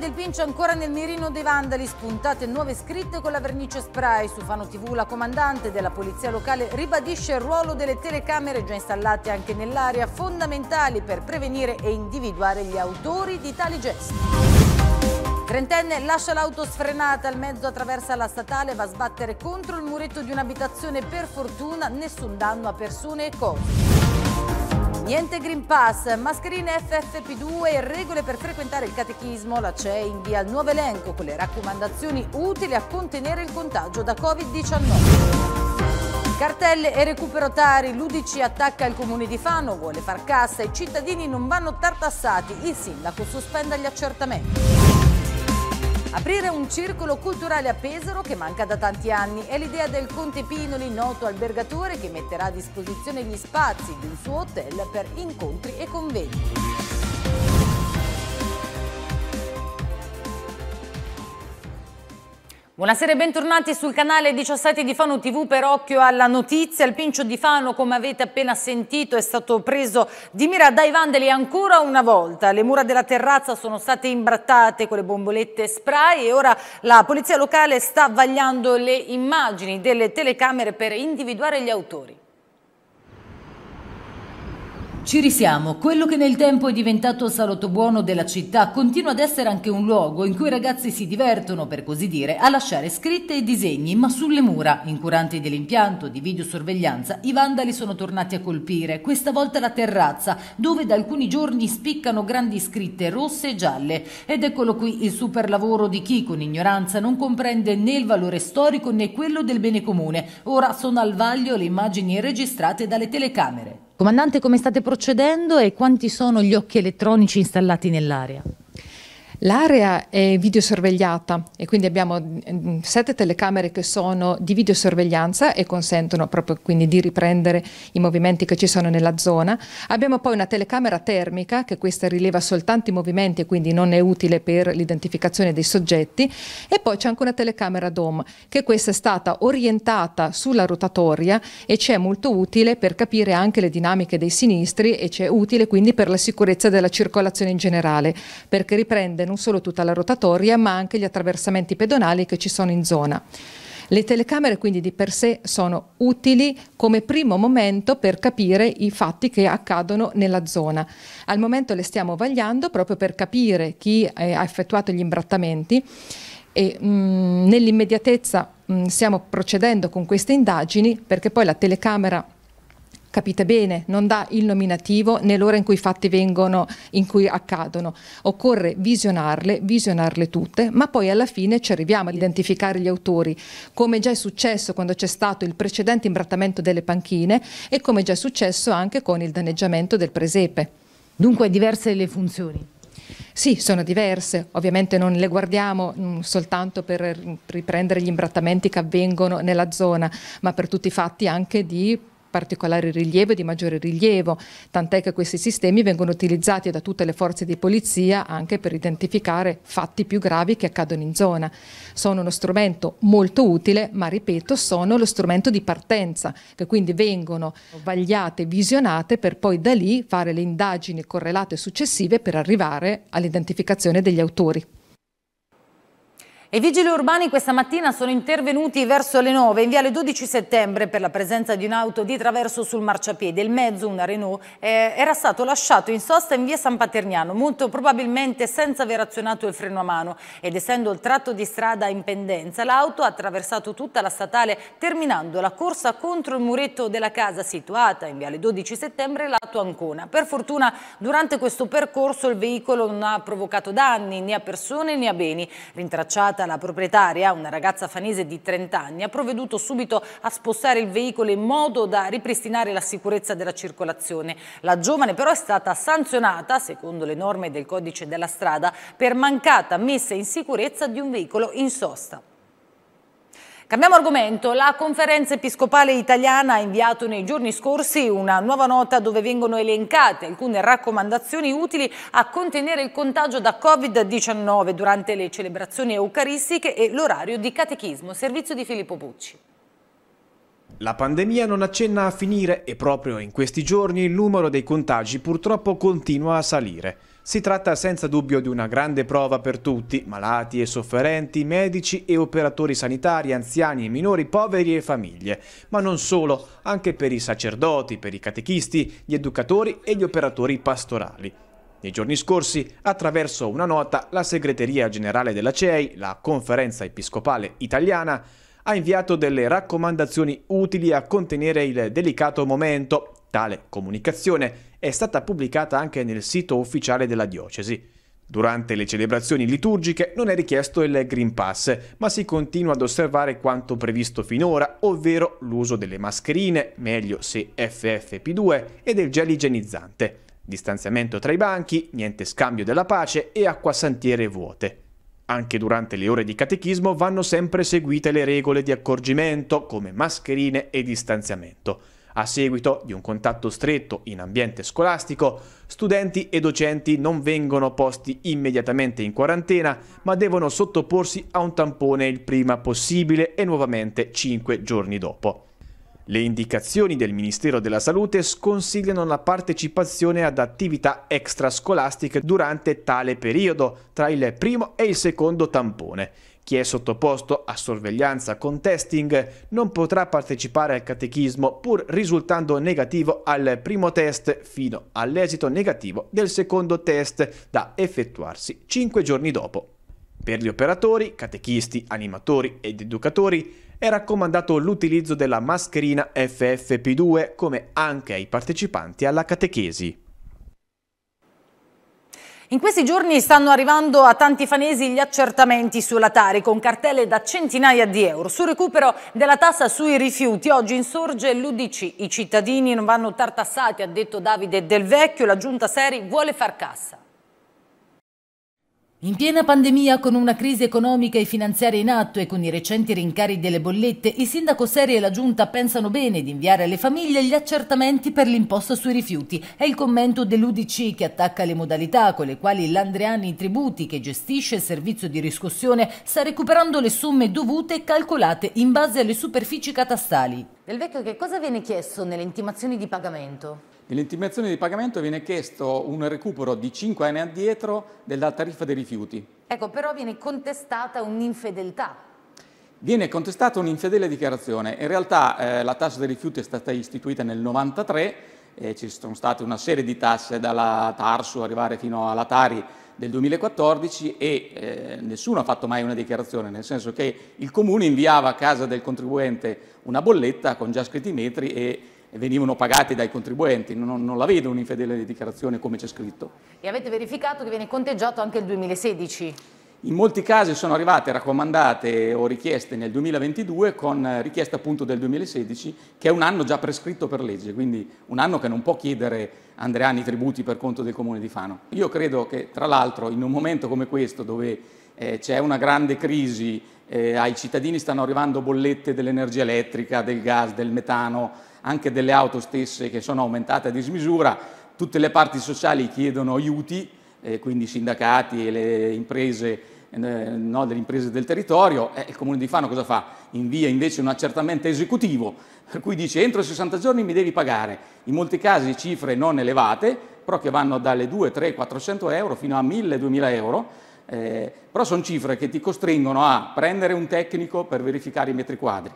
del Pincio ancora nel mirino dei vandali, spuntate nuove scritte con la vernice spray. Su Fano TV la comandante della polizia locale ribadisce il ruolo delle telecamere già installate anche nell'area, fondamentali per prevenire e individuare gli autori di tali gesti. Trentenne lascia l'auto sfrenata, il mezzo attraversa la statale, va a sbattere contro il muretto di un'abitazione. Per fortuna nessun danno a persone e cose. Niente Green Pass, mascherine FFP2 regole per frequentare il catechismo. La CEI invia il nuovo elenco con le raccomandazioni utili a contenere il contagio da Covid-19. Cartelle e recupero tari, l'Udici attacca il comune di Fano, vuole far cassa, i cittadini non vanno tartassati, il sindaco sospenda gli accertamenti. Aprire un circolo culturale a Pesaro che manca da tanti anni è l'idea del Conte Pinoli, noto albergatore che metterà a disposizione gli spazi di un suo hotel per incontri e convegni. Buonasera e bentornati sul canale 17 di Fano TV per occhio alla notizia. Il pincio di Fano, come avete appena sentito, è stato preso di mira dai vandali ancora una volta. Le mura della terrazza sono state imbrattate con le bombolette spray e ora la polizia locale sta vagliando le immagini delle telecamere per individuare gli autori. Ci risiamo, quello che nel tempo è diventato il salotto buono della città continua ad essere anche un luogo in cui i ragazzi si divertono, per così dire, a lasciare scritte e disegni, ma sulle mura, incuranti dell'impianto di videosorveglianza, i vandali sono tornati a colpire, questa volta la terrazza, dove da alcuni giorni spiccano grandi scritte rosse e gialle. Ed eccolo qui il super lavoro di chi con ignoranza non comprende né il valore storico né quello del bene comune. Ora sono al vaglio le immagini registrate dalle telecamere. Comandante, come state procedendo e quanti sono gli occhi elettronici installati nell'area? L'area è videosorvegliata e quindi abbiamo mm, sette telecamere che sono di videosorveglianza e consentono proprio quindi di riprendere i movimenti che ci sono nella zona. Abbiamo poi una telecamera termica che questa rileva soltanto i movimenti e quindi non è utile per l'identificazione dei soggetti e poi c'è anche una telecamera DOM che questa è stata orientata sulla rotatoria e ci è molto utile per capire anche le dinamiche dei sinistri e ci è utile quindi per la sicurezza della circolazione in generale perché riprende non solo tutta la rotatoria ma anche gli attraversamenti pedonali che ci sono in zona. Le telecamere quindi di per sé sono utili come primo momento per capire i fatti che accadono nella zona. Al momento le stiamo vagliando proprio per capire chi eh, ha effettuato gli imbrattamenti e mm, nell'immediatezza mm, stiamo procedendo con queste indagini perché poi la telecamera capite bene, non dà il nominativo nell'ora in cui i fatti vengono, in cui accadono. Occorre visionarle, visionarle tutte, ma poi alla fine ci arriviamo ad identificare gli autori, come già è successo quando c'è stato il precedente imbrattamento delle panchine e come già è successo anche con il danneggiamento del presepe. Dunque diverse le funzioni. Sì, sono diverse, ovviamente non le guardiamo mh, mm, soltanto per riprendere gli imbrattamenti che avvengono nella zona, ma per tutti i fatti anche di particolare rilievo e di maggiore rilievo, tant'è che questi sistemi vengono utilizzati da tutte le forze di polizia anche per identificare fatti più gravi che accadono in zona. Sono uno strumento molto utile, ma ripeto, sono lo strumento di partenza, che quindi vengono vagliate, visionate per poi da lì fare le indagini correlate successive per arrivare all'identificazione degli autori. I vigili urbani questa mattina sono intervenuti verso le 9 in viale 12 settembre per la presenza di un'auto di traverso sul marciapiede. Il mezzo, una Renault, eh, era stato lasciato in sosta in via San Paterniano, molto probabilmente senza aver azionato il freno a mano. Ed essendo il tratto di strada in pendenza, l'auto ha attraversato tutta la statale terminando la corsa contro il muretto della casa situata in viale 12 settembre lato Ancona. Per fortuna durante questo percorso il veicolo non ha provocato danni né a persone né a beni. Rintracciata stata la proprietaria, una ragazza fanese di 30 anni, ha provveduto subito a spostare il veicolo in modo da ripristinare la sicurezza della circolazione. La giovane però è stata sanzionata, secondo le norme del codice della strada, per mancata messa in sicurezza di un veicolo in sosta. Cambiamo argomento. La conferenza episcopale italiana ha inviato nei giorni scorsi una nuova nota dove vengono elencate alcune raccomandazioni utili a contenere il contagio da Covid-19 durante le celebrazioni eucaristiche e l'orario di catechismo. Servizio di Filippo Bucci. La pandemia non accenna a finire e proprio in questi giorni il numero dei contagi purtroppo continua a salire. Si tratta senza dubbio di una grande prova per tutti, malati e sofferenti, medici e operatori sanitari, anziani e minori, poveri e famiglie, ma non solo, anche per i sacerdoti, per i catechisti, gli educatori e gli operatori pastorali. Nei giorni scorsi, attraverso una nota, la Segreteria Generale della CEI, la Conferenza Episcopale Italiana, ha inviato delle raccomandazioni utili a contenere il delicato momento Tale comunicazione è stata pubblicata anche nel sito ufficiale della diocesi. Durante le celebrazioni liturgiche non è richiesto il Green Pass, ma si continua ad osservare quanto previsto finora, ovvero l'uso delle mascherine, meglio se FFP2, e del gel igienizzante. Distanziamento tra i banchi, niente scambio della pace e acquasantiere vuote. Anche durante le ore di catechismo vanno sempre seguite le regole di accorgimento come mascherine e distanziamento. A seguito di un contatto stretto in ambiente scolastico, studenti e docenti non vengono posti immediatamente in quarantena, ma devono sottoporsi a un tampone il prima possibile e nuovamente 5 giorni dopo. Le indicazioni del Ministero della Salute sconsigliano la partecipazione ad attività extrascolastiche durante tale periodo, tra il primo e il secondo tampone, chi è sottoposto a sorveglianza con testing non potrà partecipare al catechismo pur risultando negativo al primo test fino all'esito negativo del secondo test da effettuarsi 5 giorni dopo. Per gli operatori, catechisti, animatori ed educatori è raccomandato l'utilizzo della mascherina FFP2 come anche ai partecipanti alla catechesi. In questi giorni stanno arrivando a tanti fanesi gli accertamenti sulla Tari con cartelle da centinaia di euro. Sul recupero della tassa sui rifiuti oggi insorge l'Udc. I cittadini non vanno tartassati, ha detto Davide Del Vecchio. La giunta Seri vuole far cassa. In piena pandemia, con una crisi economica e finanziaria in atto e con i recenti rincari delle bollette, il sindaco Seri e la Giunta pensano bene di inviare alle famiglie gli accertamenti per l'imposta sui rifiuti. È il commento dell'UDC che attacca le modalità con le quali l'Andreani Tributi, che gestisce il servizio di riscossione, sta recuperando le somme dovute e calcolate in base alle superfici catastali. Del vecchio che cosa viene chiesto nelle intimazioni di pagamento? Nell'intimazione di pagamento viene chiesto un recupero di 5 anni addietro della tariffa dei rifiuti. Ecco, però viene contestata un'infedeltà. Viene contestata un'infedele dichiarazione. In realtà eh, la tassa dei rifiuti è stata istituita nel 1993, eh, ci sono state una serie di tasse dalla Tarsu arrivare fino alla Tari del 2014 e eh, nessuno ha fatto mai una dichiarazione, nel senso che il comune inviava a casa del contribuente una bolletta con già scritti i metri e venivano pagati dai contribuenti, non, non la vedo un'infedele dichiarazione come c'è scritto. E avete verificato che viene conteggiato anche il 2016? In molti casi sono arrivate raccomandate o richieste nel 2022 con richiesta appunto del 2016 che è un anno già prescritto per legge, quindi un anno che non può chiedere Andreani tributi per conto del comune di Fano. Io credo che tra l'altro in un momento come questo dove eh, c'è una grande crisi, eh, ai cittadini stanno arrivando bollette dell'energia elettrica, del gas, del metano, anche delle auto stesse che sono aumentate a dismisura, tutte le parti sociali chiedono aiuti, eh, quindi i sindacati e le imprese, eh, no, delle imprese del territorio, eh, il comune di Fano cosa fa? Invia invece un accertamento esecutivo, per cui dice entro 60 giorni mi devi pagare, in molti casi cifre non elevate, però che vanno dalle 2, 3, 400 euro fino a 1000, 2000 euro, eh, però sono cifre che ti costringono a prendere un tecnico per verificare i metri quadri,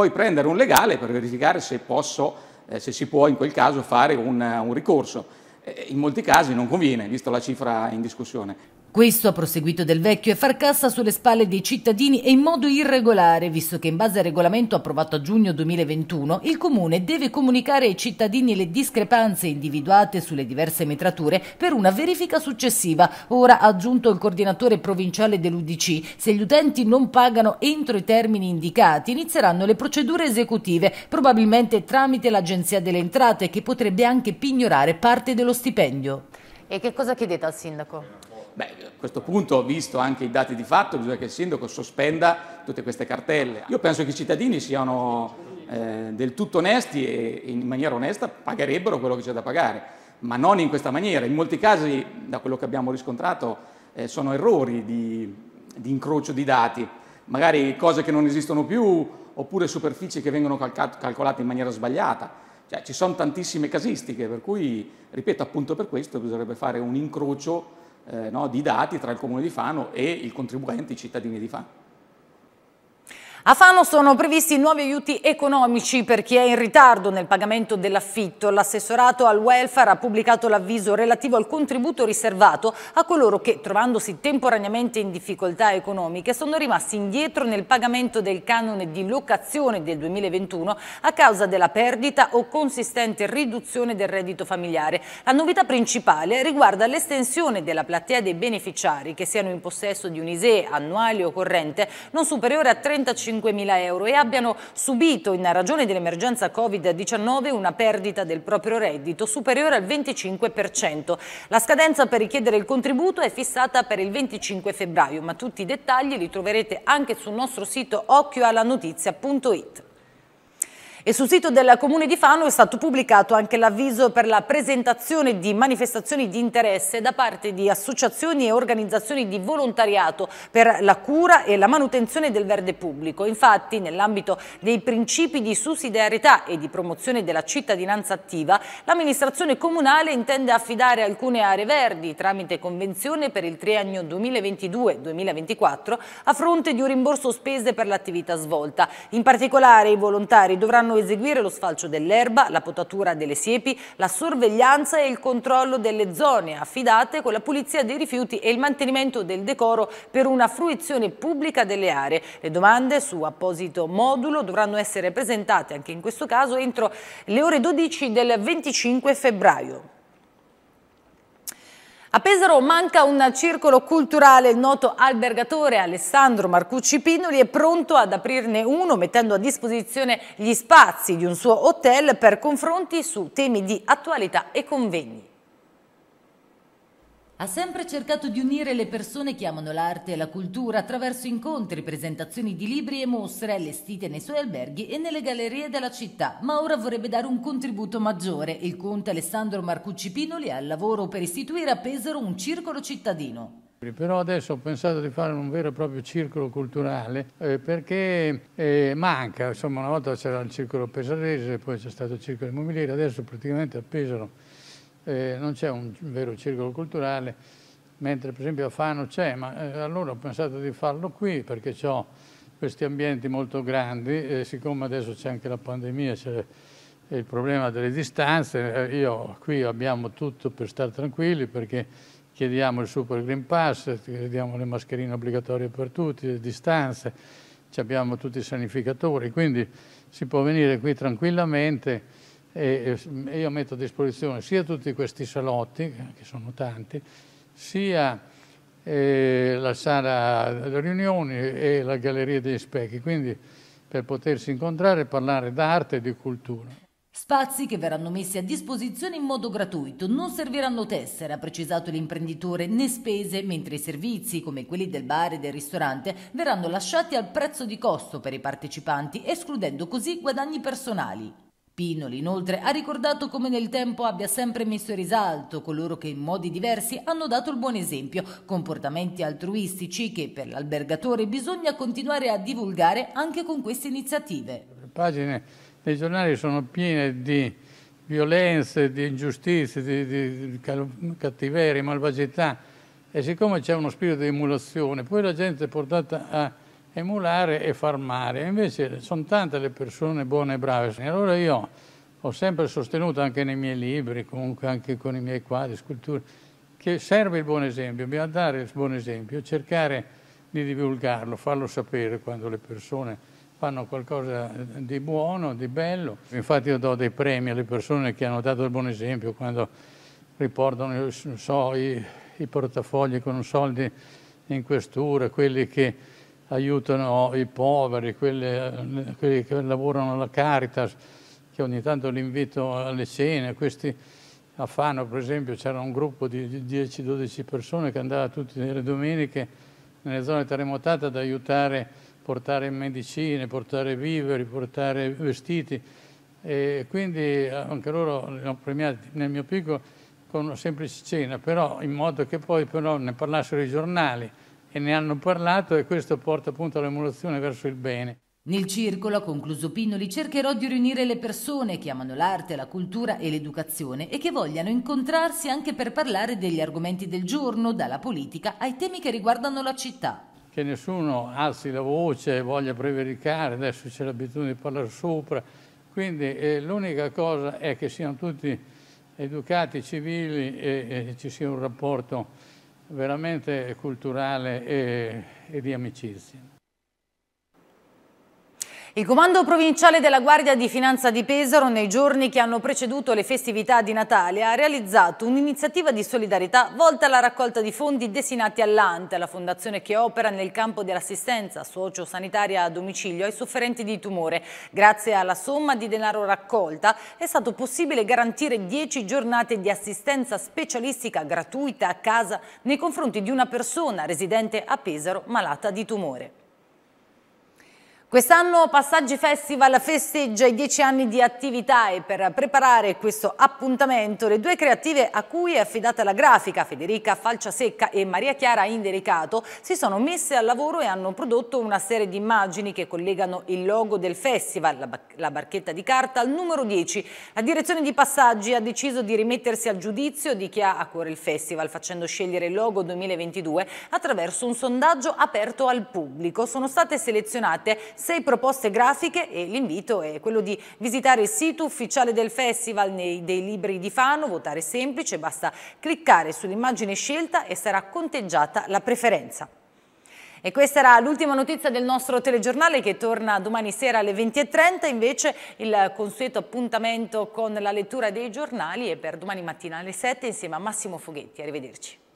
poi prendere un legale per verificare se, posso, eh, se si può in quel caso fare un, un ricorso. Eh, in molti casi non conviene, visto la cifra in discussione. Questo, ha proseguito Del Vecchio, è far cassa sulle spalle dei cittadini e in modo irregolare, visto che in base al regolamento approvato a giugno 2021, il Comune deve comunicare ai cittadini le discrepanze individuate sulle diverse metrature per una verifica successiva. Ora, ha aggiunto il coordinatore provinciale dell'Udc, se gli utenti non pagano entro i termini indicati, inizieranno le procedure esecutive, probabilmente tramite l'Agenzia delle Entrate, che potrebbe anche pignorare parte dello stipendio. E che cosa chiedete al Sindaco? Beh, a questo punto, visto anche i dati di fatto, bisogna che il sindaco sospenda tutte queste cartelle. Io penso che i cittadini siano eh, del tutto onesti e in maniera onesta pagherebbero quello che c'è da pagare, ma non in questa maniera. In molti casi, da quello che abbiamo riscontrato, eh, sono errori di, di incrocio di dati, magari cose che non esistono più oppure superfici che vengono calcolate in maniera sbagliata. Cioè, ci sono tantissime casistiche, per cui, ripeto, appunto per questo bisognerebbe fare un incrocio eh, no, di dati tra il comune di Fano e il contribuente, i cittadini di Fano. A Fano sono previsti nuovi aiuti economici per chi è in ritardo nel pagamento dell'affitto. L'assessorato al welfare ha pubblicato l'avviso relativo al contributo riservato a coloro che, trovandosi temporaneamente in difficoltà economiche, sono rimasti indietro nel pagamento del canone di locazione del 2021 a causa della perdita o consistente riduzione del reddito familiare. La novità principale riguarda l'estensione della platea dei beneficiari che siano in possesso di un ISEE annuale o corrente non superiore a 35 5.000 euro e abbiano subito in ragione dell'emergenza Covid-19 una perdita del proprio reddito superiore al 25%. La scadenza per richiedere il contributo è fissata per il 25 febbraio, ma tutti i dettagli li troverete anche sul nostro sito occhioalanotizia.it. E sul sito del Comune di Fano è stato pubblicato anche l'avviso per la presentazione di manifestazioni di interesse da parte di associazioni e organizzazioni di volontariato per la cura e la manutenzione del verde pubblico. Infatti, nell'ambito dei principi di sussidiarietà e di promozione della cittadinanza attiva, l'amministrazione comunale intende affidare alcune aree verdi tramite convenzione per il triennio 2022-2024 a fronte di un rimborso spese per l'attività svolta. In particolare i volontari dovranno eseguire lo sfalcio dell'erba, la potatura delle siepi, la sorveglianza e il controllo delle zone affidate con la pulizia dei rifiuti e il mantenimento del decoro per una fruizione pubblica delle aree. Le domande su apposito modulo dovranno essere presentate anche in questo caso entro le ore 12 del 25 febbraio. A Pesaro manca un circolo culturale, il noto albergatore Alessandro Marcucci Pinoli è pronto ad aprirne uno mettendo a disposizione gli spazi di un suo hotel per confronti su temi di attualità e convegni. Ha sempre cercato di unire le persone che amano l'arte e la cultura attraverso incontri, presentazioni di libri e mostre allestite nei suoi alberghi e nelle gallerie della città, ma ora vorrebbe dare un contributo maggiore. Il conte Alessandro Marcucci Pinoli è al lavoro per istituire a Pesaro un circolo cittadino. Però adesso ho pensato di fare un vero e proprio circolo culturale eh, perché eh, manca, insomma una volta c'era il circolo pesarese, poi c'è stato il circolo immobiliare, adesso praticamente a Pesaro eh, non c'è un vero circolo culturale, mentre per esempio a Fano c'è, ma eh, allora ho pensato di farlo qui perché ho questi ambienti molto grandi e siccome adesso c'è anche la pandemia, c'è il problema delle distanze, eh, io qui abbiamo tutto per stare tranquilli perché chiediamo il Super Green Pass, chiediamo le mascherine obbligatorie per tutti, le distanze, abbiamo tutti i sanificatori, quindi si può venire qui tranquillamente e, e io metto a disposizione sia tutti questi salotti, che sono tanti, sia eh, la sala delle riunioni e la galleria degli specchi, quindi per potersi incontrare e parlare d'arte e di cultura. Spazi che verranno messi a disposizione in modo gratuito, non serviranno tessere, ha precisato l'imprenditore, né spese, mentre i servizi, come quelli del bar e del ristorante, verranno lasciati al prezzo di costo per i partecipanti, escludendo così guadagni personali. Pinoli inoltre ha ricordato come nel tempo abbia sempre messo in risalto coloro che in modi diversi hanno dato il buon esempio, comportamenti altruistici che per l'albergatore bisogna continuare a divulgare anche con queste iniziative. Le pagine dei giornali sono piene di violenze, di ingiustizie, di, di, di cattiverie, malvagità e siccome c'è uno spirito di emulazione, poi la gente è portata a emulare e far male. Invece sono tante le persone buone e brave. allora io ho sempre sostenuto anche nei miei libri, comunque anche con i miei quadri, sculture, che serve il buon esempio, bisogna dare il buon esempio, cercare di divulgarlo, farlo sapere quando le persone fanno qualcosa di buono, di bello. Infatti io do dei premi alle persone che hanno dato il buon esempio quando riportano so, i, i portafogli con soldi in questura, quelli che aiutano i poveri, quelli, quelli che lavorano alla Caritas, che ogni tanto li invito alle cene, questi a Fano per esempio c'era un gruppo di 10-12 persone che andava tutte le domeniche nelle zone terremotate ad aiutare, portare medicine, portare viveri, portare vestiti e quindi eh, anche loro li hanno premiati nel mio piccolo con una semplice cena, però in modo che poi però ne parlassero i giornali e ne hanno parlato e questo porta appunto all'emulazione verso il bene. Nel circolo, ha concluso Pinnoli, cercherò di riunire le persone che amano l'arte, la cultura e l'educazione e che vogliano incontrarsi anche per parlare degli argomenti del giorno, dalla politica ai temi che riguardano la città. Che nessuno alzi la voce, voglia prevaricare, adesso c'è l'abitudine di parlare sopra, quindi eh, l'unica cosa è che siano tutti educati, civili e, e ci sia un rapporto veramente culturale e, e di amicizia. Il comando provinciale della Guardia di Finanza di Pesaro nei giorni che hanno preceduto le festività di Natale ha realizzato un'iniziativa di solidarietà volta alla raccolta di fondi destinati all'Ante, la fondazione che opera nel campo dell'assistenza socio-sanitaria a domicilio ai sofferenti di tumore. Grazie alla somma di denaro raccolta è stato possibile garantire 10 giornate di assistenza specialistica gratuita a casa nei confronti di una persona residente a Pesaro malata di tumore. Quest'anno Passaggi Festival festeggia i dieci anni di attività e per preparare questo appuntamento le due creative a cui è affidata la grafica, Federica Falciasecca e Maria Chiara Indericato, si sono messe al lavoro e hanno prodotto una serie di immagini che collegano il logo del festival, la barchetta di carta, al numero 10. La direzione di Passaggi ha deciso di rimettersi al giudizio di chi ha a cuore il festival, facendo scegliere il logo 2022 attraverso un sondaggio aperto al pubblico. Sono state selezionate sei proposte grafiche e l'invito è quello di visitare il sito ufficiale del festival nei, dei libri di Fano, votare semplice, basta cliccare sull'immagine scelta e sarà conteggiata la preferenza. E questa era l'ultima notizia del nostro telegiornale che torna domani sera alle 20.30, invece il consueto appuntamento con la lettura dei giornali è per domani mattina alle 7 insieme a Massimo Foghetti. Arrivederci.